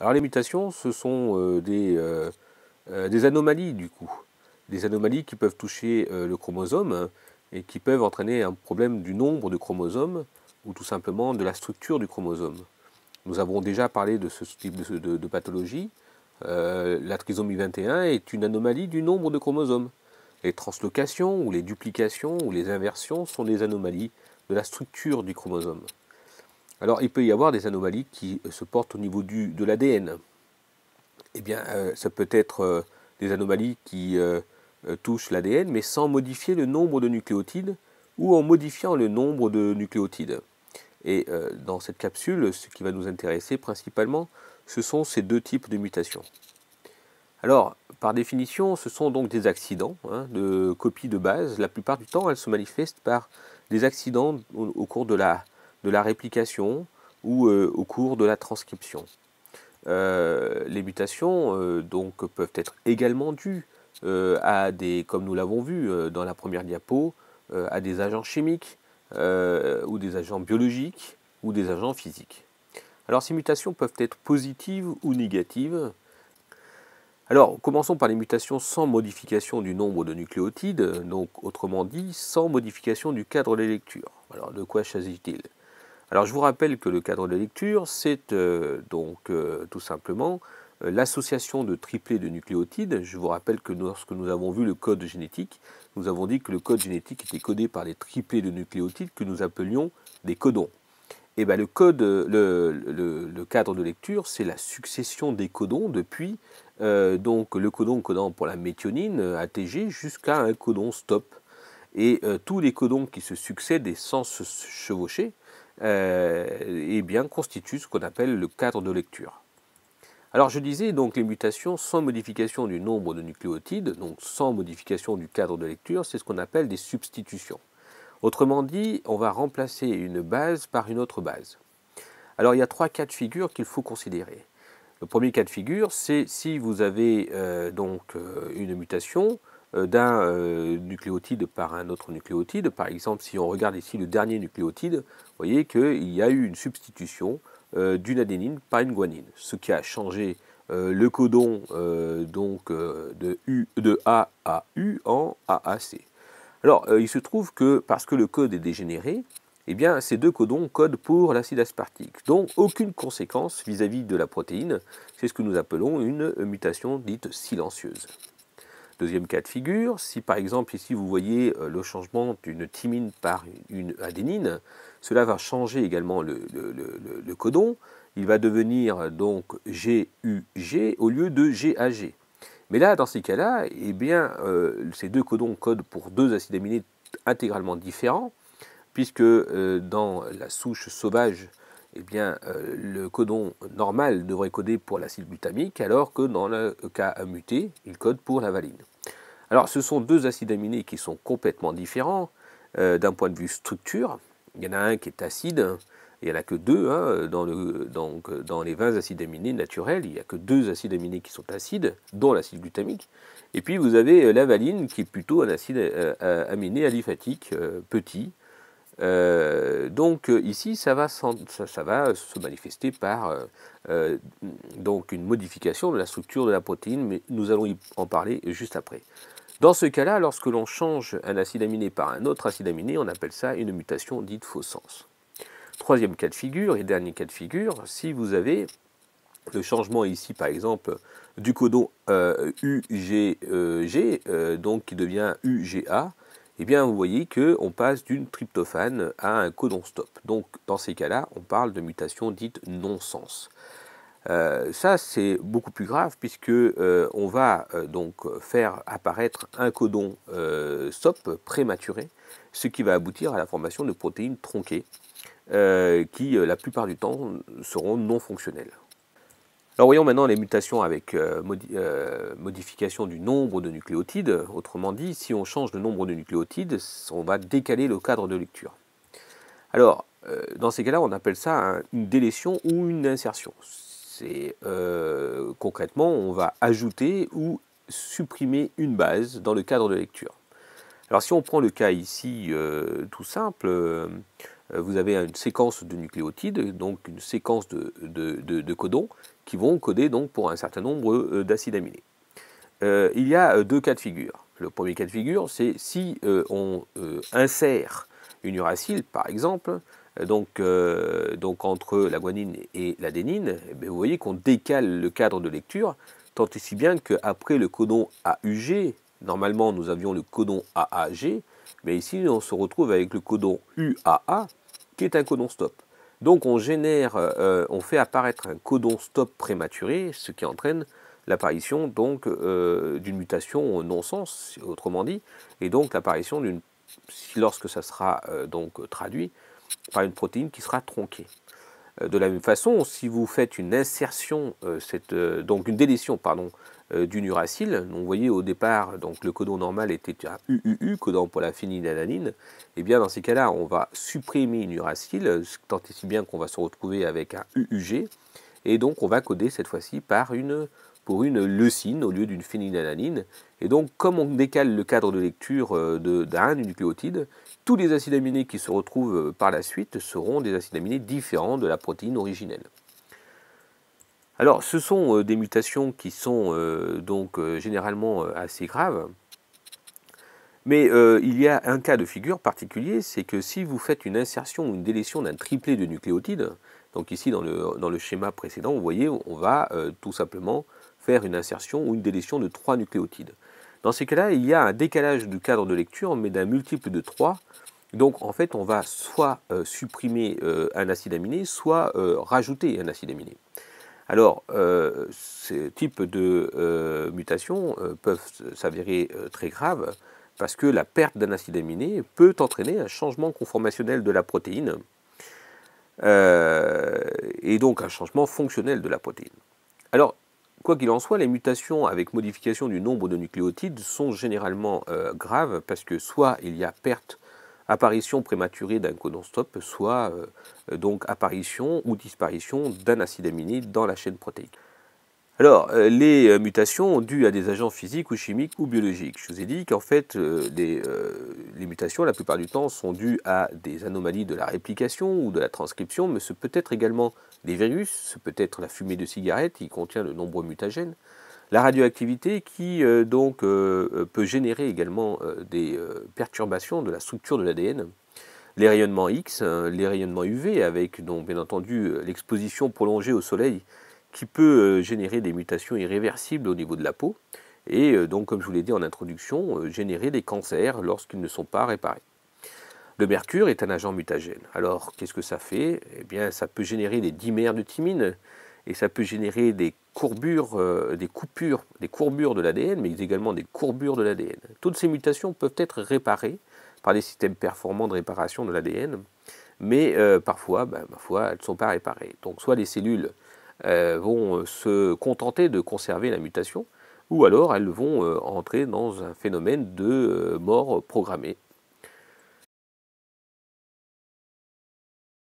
Alors les mutations, ce sont euh, euh, euh, des, anomalies du coup, des anomalies qui peuvent toucher le chromosome hein, et qui peuvent entraîner un problème du nombre de chromosomes ou tout simplement de la structure du chromosome. Nous avons déjà parlé de ce type de, pathologie. la trisomie 21 est une anomalie du nombre de chromosomes. Les translocations ou les duplications ou les inversions sont des anomalies de la structure du chromosome. Alors il peut y avoir des anomalies qui euh, se portent au niveau du, de l'ADN. Eh bien, euh, ça peut être euh, des anomalies qui touchent l'ADN, mais sans modifier le nombre de nucléotides ou en modifiant le nombre de nucléotides. Et dans cette capsule, ce qui va nous intéresser principalement, ce sont ces deux types de mutations. Alors, par définition, ce sont donc des accidents hein, de copies de base. La plupart du temps, elles se manifestent par des accidents au cours de la de la réplication ou euh, au cours de la transcription. Euh, les mutations euh, donc, peuvent être également dues à des, comme nous l'avons vu dans la première diapo, à des agents chimiques ou des agents biologiques ou des agents physiques. Alors ces mutations peuvent être positives ou négatives. Alors commençons par les mutations sans modification du nombre de nucléotides, donc autrement dit sans modification du cadre de lecture. Alors de quoi s'agit-il alors je vous rappelle que le cadre de lecture, c'est euh, donc euh, tout simplement euh, l'association de triplés de nucléotides. Je vous rappelle que lorsque nous avons vu le code génétique, nous avons dit que le code génétique était codé par des triplés de nucléotides que nous appelions des codons. Et eh bien le, code, le, cadre de lecture, c'est la succession des codons depuis donc le codon codant pour la méthionine ATG jusqu'à un codon stop. Et tous les codons qui se succèdent et sans se chevaucher, et euh, eh bien, constitue ce qu'on appelle le cadre de lecture. Alors je disais donc les mutations sans modification du nombre de nucléotides, donc sans modification du cadre de lecture, c'est ce qu'on appelle des substitutions. Autrement dit, on va remplacer une base par une autre base. Alors il y a trois cas de figure qu'il faut considérer. Le premier cas de figure, c'est si vous avez euh, donc euh, une mutation, euh, d'un euh, nucléotide par un autre nucléotide. Par exemple, si on regarde ici le dernier nucléotide, vous voyez qu'il y a eu une substitution euh, d'une adénine par une guanine, ce qui a changé le codon donc, de, U, A à U en AAC. Alors, il se trouve que parce que le code est dégénéré, eh bien, ces deux codons codent pour l'acide aspartique. Donc, aucune conséquence vis à -vis de la protéine. C'est ce que nous appelons une mutation dite silencieuse. Deuxième cas de figure, si par exemple ici vous voyez euh, le changement d'une thymine par une adénine, cela va changer également le, codon. Il va devenir donc GUG au lieu de GAG. Mais là, dans ces cas-là, eh bien, euh, ces deux codons codent pour deux acides aminés intégralement différents, puisque euh, dans la souche sauvage eh bien, euh, le codon normal devrait coder pour l'acide glutamique, alors que dans le cas muté, il code pour la valine. Alors, ce sont deux acides aminés qui sont complètement différents euh, d'un point de vue structure. Il y en a un qui est acide, il n'y en a que deux. Hein, dans, les 20 acides aminés naturels, il n'y a que deux acides aminés qui sont acides, dont l'acide glutamique. Et puis, vous avez euh, la valine, qui est plutôt un acide aminé aliphatique petit, euh, donc euh, ici, ça va, se manifester par euh, donc une modification de la structure de la protéine, mais nous allons en parler juste après. Dans ce cas-là, lorsque l'on change un acide aminé par un autre acide aminé, on appelle ça une mutation dite faux sens. Troisième cas de figure et dernier cas de figure, si vous avez le changement ici, par exemple, du codon UGG, e donc qui devient UGA, eh bien vous voyez qu'on passe d'une tryptophane à un codon stop. Donc dans ces cas-là, on parle de mutation dite non-sens. Euh, ça c'est beaucoup plus grave puisque euh, on va euh, donc faire apparaître un codon stop prématuré, ce qui va aboutir à la formation de protéines tronquées qui la plupart du temps seront non fonctionnelles. Alors voyons maintenant les mutations avec euh, euh, modification du nombre de nucléotides. Autrement dit, si on change le nombre de nucléotides, on va décaler le cadre de lecture. Alors, euh, dans ces cas-là, on appelle ça une délétion ou une insertion. C'est concrètement, on va ajouter ou supprimer une base dans le cadre de lecture. Alors si on prend le cas ici tout simple, euh, vous avez une séquence de nucléotides, donc une séquence de, codons, qui vont coder donc pour un certain nombre euh, d'acides aminés. Euh, il y a deux cas de figure. Le premier cas de figure, c'est si on insère une uracile, par exemple, donc, entre la guanine et l'adénine, eh vous voyez qu'on décale le cadre de lecture, tant et si bien qu'après le codon AUG, normalement nous avions le codon AAG, mais ici on se retrouve avec le codon UAA, qui est un codon stop. Donc on génère, euh, on fait apparaître un codon stop prématuré, ce qui entraîne l'apparition donc euh, d'une mutation non-sens, autrement dit, et donc l'apparition d'une, lorsque ça sera euh, donc traduit, par une protéine qui sera tronquée. Euh, de la même façon, si vous faites une insertion, euh, euh, donc une délétion pardon, d'une uracile, vous voyez au départ donc le codon normal était un UUU, codon pour la phénylalanine, et eh bien dans ces cas-là, on va supprimer une uracile, tant et si bien qu'on va se retrouver avec un UUG, et donc on va coder cette fois-ci par une pour une leucine au lieu d'une phénylalanine. Et donc, comme on décale le cadre de lecture euh, d'un nucléotide, tous les acides aminés qui se retrouvent euh, par la suite seront des acides aminés différents de la protéine originelle. Alors, ce sont euh, des mutations qui sont donc généralement assez graves. Mais il y a un cas de figure particulier, c'est que si vous faites une insertion ou une délétion d'un triplé de nucléotides, donc ici dans le, schéma précédent, vous voyez, on va tout simplement une insertion ou une délétion de trois nucléotides. Dans ces cas-là, il y a un décalage du cadre de lecture, mais d'un multiple de 3. Donc en fait, on va soit euh, supprimer euh, un acide aminé, soit euh, rajouter un acide aminé. Alors, ce type de mutations peuvent s'avérer très graves parce que la perte d'un acide aminé peut entraîner un changement conformationnel de la protéine et donc un changement fonctionnel de la protéine. Alors, Quoi qu'il en soit, les mutations avec modification du nombre de nucléotides sont généralement euh, graves parce que soit il y a perte, apparition prématurée d'un codon stop, soit euh, donc apparition ou disparition d'un acide aminé dans la chaîne protéique. Alors, euh, les euh, mutations dues à des agents physiques ou chimiques ou biologiques. Je vous ai dit qu'en fait, euh, les, mutations, la plupart du temps, sont dues à des anomalies de la réplication ou de la transcription, mais ce peut être également des virus, ce peut être la fumée de cigarette qui contient de nombreux mutagènes, la radioactivité qui donc peut générer également des perturbations de la structure de l'ADN, les rayonnements X, hein, les rayonnements UV avec bien entendu l'exposition prolongée au soleil qui peut euh, générer des mutations irréversibles au niveau de la peau et euh, donc, comme je vous l'ai dit en introduction, euh, générer des cancers lorsqu'ils ne sont pas réparés. Le mercure est un agent mutagène. Alors, qu'est-ce que ça fait Eh bien, ça peut générer des dimères de thymine et ça peut générer des courbures, des coupures, des courbures de l'ADN, mais également des courbures de l'ADN. Toutes ces mutations peuvent être réparées par des systèmes performants de réparation de l'ADN, mais parfois, ben, elles ne sont pas réparées. Donc, soit les cellules euh, vont euh, se contenter de conserver la mutation, ou alors elles vont euh, entrer dans un phénomène de mort programmée.